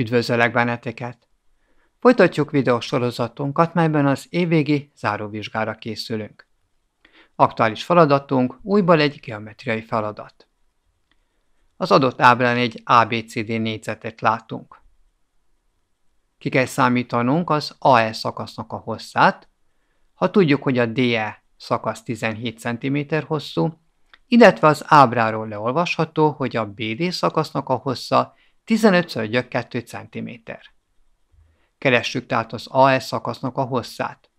Üdvözöllek benneteket! Folytatjuk videósorozatunkat, melyben az évvégi záróvizsgára készülünk. Aktuális feladatunk újból egy geometriai feladat. Az adott ábrán egy ABCD négyzetet látunk. Ki kell számítanunk az AE szakasznak a hosszát, ha tudjuk, hogy a DE szakasz 17 cm hosszú, illetve az ábráról leolvasható, hogy a BD szakasznak a hossza 15 2 cm. Keressük tehát az AE szakasznak a hosszát.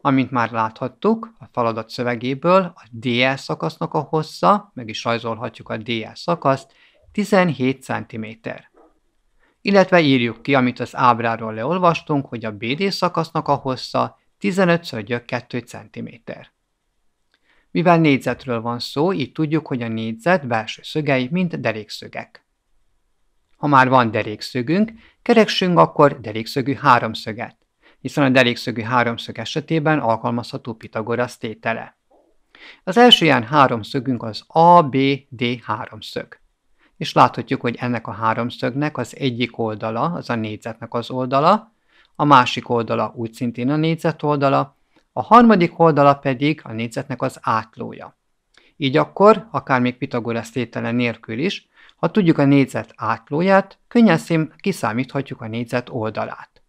Amint már láthattuk, a feladat szövegéből a DL szakasznak a hossza, meg is rajzolhatjuk a DL szakaszt, 17 cm. Illetve írjuk ki, amit az ábráról leolvastunk, hogy a BD szakasznak a hossza 15 2 cm. Mivel négyzetről van szó, így tudjuk, hogy a négyzet belső szögei mind derékszögek. Ha már van derékszögünk, keressünk akkor derékszögű háromszöget, hiszen a derékszögű háromszög esetében alkalmazható Pitagorasz tétele. Az első ilyen háromszögünk az ABD háromszög. És láthatjuk, hogy ennek a háromszögnek az egyik oldala, az a négyzetnek az oldala, a másik oldala úgy szintén a négyzet oldala, a harmadik oldala pedig a négyzetnek az átlója. Így akkor, akár még Pitagorasz tétele nélkül is, ha tudjuk a négyzet átlóját, könnyen szím kiszámíthatjuk a négyzet oldalát.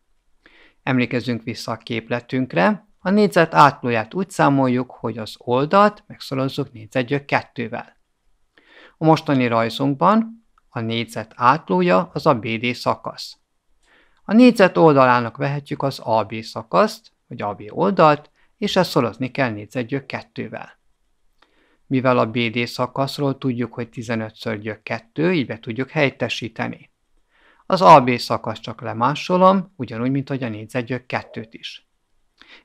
Emlékezzünk vissza a képletünkre, a négyzet átlóját úgy számoljuk, hogy az oldalt megszorozzuk négyzetgyök kettővel. A mostani rajzunkban a négyzet átlója az a BD szakasz. A négyzet oldalának vehetjük az AB szakaszt, vagy AB oldalt, és ezt szorozni kell négyzetgyök kettővel mivel a BD szakaszról tudjuk, hogy 15-ször gyök 2, így be tudjuk helyettesíteni. Az AB szakasz csak lemásolom, ugyanúgy, mint hogy a négyzetgyök 2 is.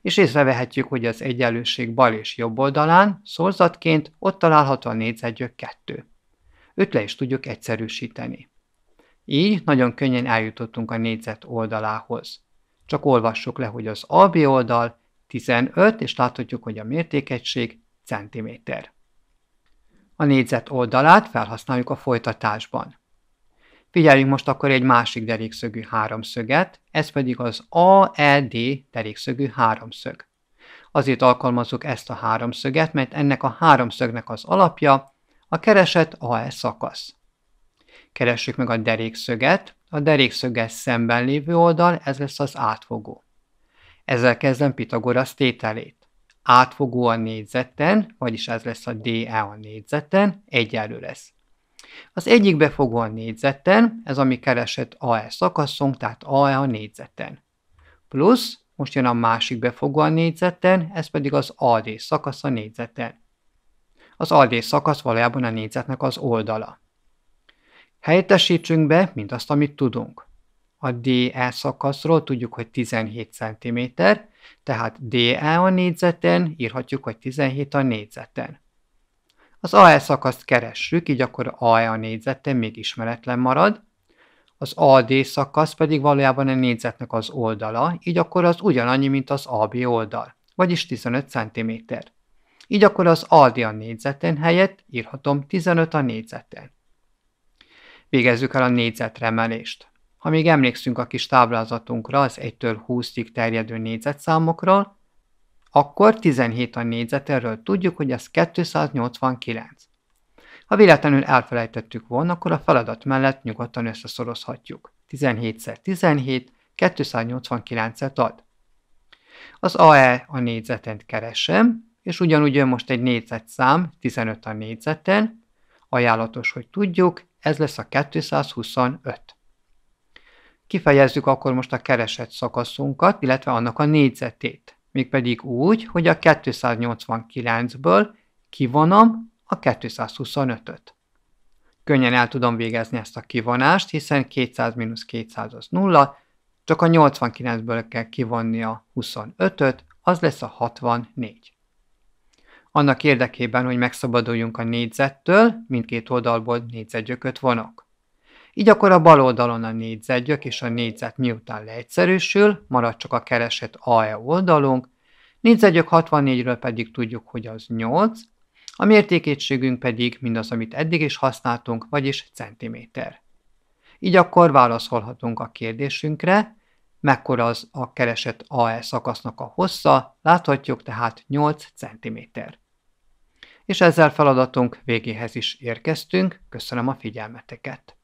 És észrevehetjük, hogy az egyenlőség bal és jobb oldalán, szorzatként ott található a négyzetgyök 2. Őt le is tudjuk egyszerűsíteni. Így nagyon könnyen eljutottunk a négyzet oldalához. Csak olvassuk le, hogy az AB oldal 15, és láthatjuk, hogy a mértékegység centiméter. A négyzet oldalát felhasználjuk a folytatásban. Figyeljünk most akkor egy másik derékszögű háromszöget, ez pedig az AED derékszögű háromszög. Azért alkalmazzuk ezt a háromszöget, mert ennek a háromszögnek az alapja a keresett AE szakasz. Keressük meg a derékszöget, a derékszöges szemben lévő oldal, ez lesz az átfogó. Ezzel kezdem Pitagorasz tételét átfogó a négyzeten, vagyis ez lesz a DE a négyzeten, egyenlő lesz. Az egyik befogó a négyzeten, ez ami keresett AE szakaszunk, tehát AE a e négyzeten. Plusz, most jön a másik befogó a négyzeten, ez pedig az AD szakasz a négyzeten. Az AD szakasz valójában a négyzetnek az oldala. Helyettesítsünk be mindazt, amit tudunk. A DE szakaszról tudjuk, hogy 17 cm, tehát DE a négyzeten írhatjuk, hogy 17 a négyzeten. Az AE szakaszt keressük, így akkor AE a négyzeten még ismeretlen marad, az AD szakasz pedig valójában a négyzetnek az oldala, így akkor az ugyanannyi, mint az AB oldal, vagyis 15 cm. Így akkor az AD a négyzeten helyett írhatom 15 a négyzeten. Végezzük el a négyzetre ha még emlékszünk a kis táblázatunkra, az 1-től 20-ig terjedő négyzetszámokról, akkor 17 a négyzet, erről tudjuk, hogy ez 289. Ha véletlenül elfelejtettük volna, akkor a feladat mellett nyugodtan összeszorozhatjuk. 17-szer 17, 289-et ad. Az AE a négyzeten keresem, és ugyanúgy jön most egy négyzetszám, 15 a négyzeten, ajánlatos, hogy tudjuk, ez lesz a 225 kifejezzük akkor most a keresett szakaszunkat, illetve annak a négyzetét. Mégpedig úgy, hogy a 289-ből kivonom a 225-öt. Könnyen el tudom végezni ezt a kivonást, hiszen 200 200 az 0, csak a 89-ből kell kivonni a 25-öt, az lesz a 64. Annak érdekében, hogy megszabaduljunk a négyzettől, mindkét oldalból négyzetgyököt vonok. Így akkor a bal oldalon a négyzetgyök és a négyzet miután leegyszerűsül, marad csak a keresett AE oldalunk, négyzetgyök 64-ről pedig tudjuk, hogy az 8, a mértékegységünk pedig mindaz, amit eddig is használtunk, vagyis centiméter. Így akkor válaszolhatunk a kérdésünkre, mekkora az a keresett AE szakasznak a hossza, láthatjuk tehát 8 cm. És ezzel feladatunk végéhez is érkeztünk, köszönöm a figyelmeteket!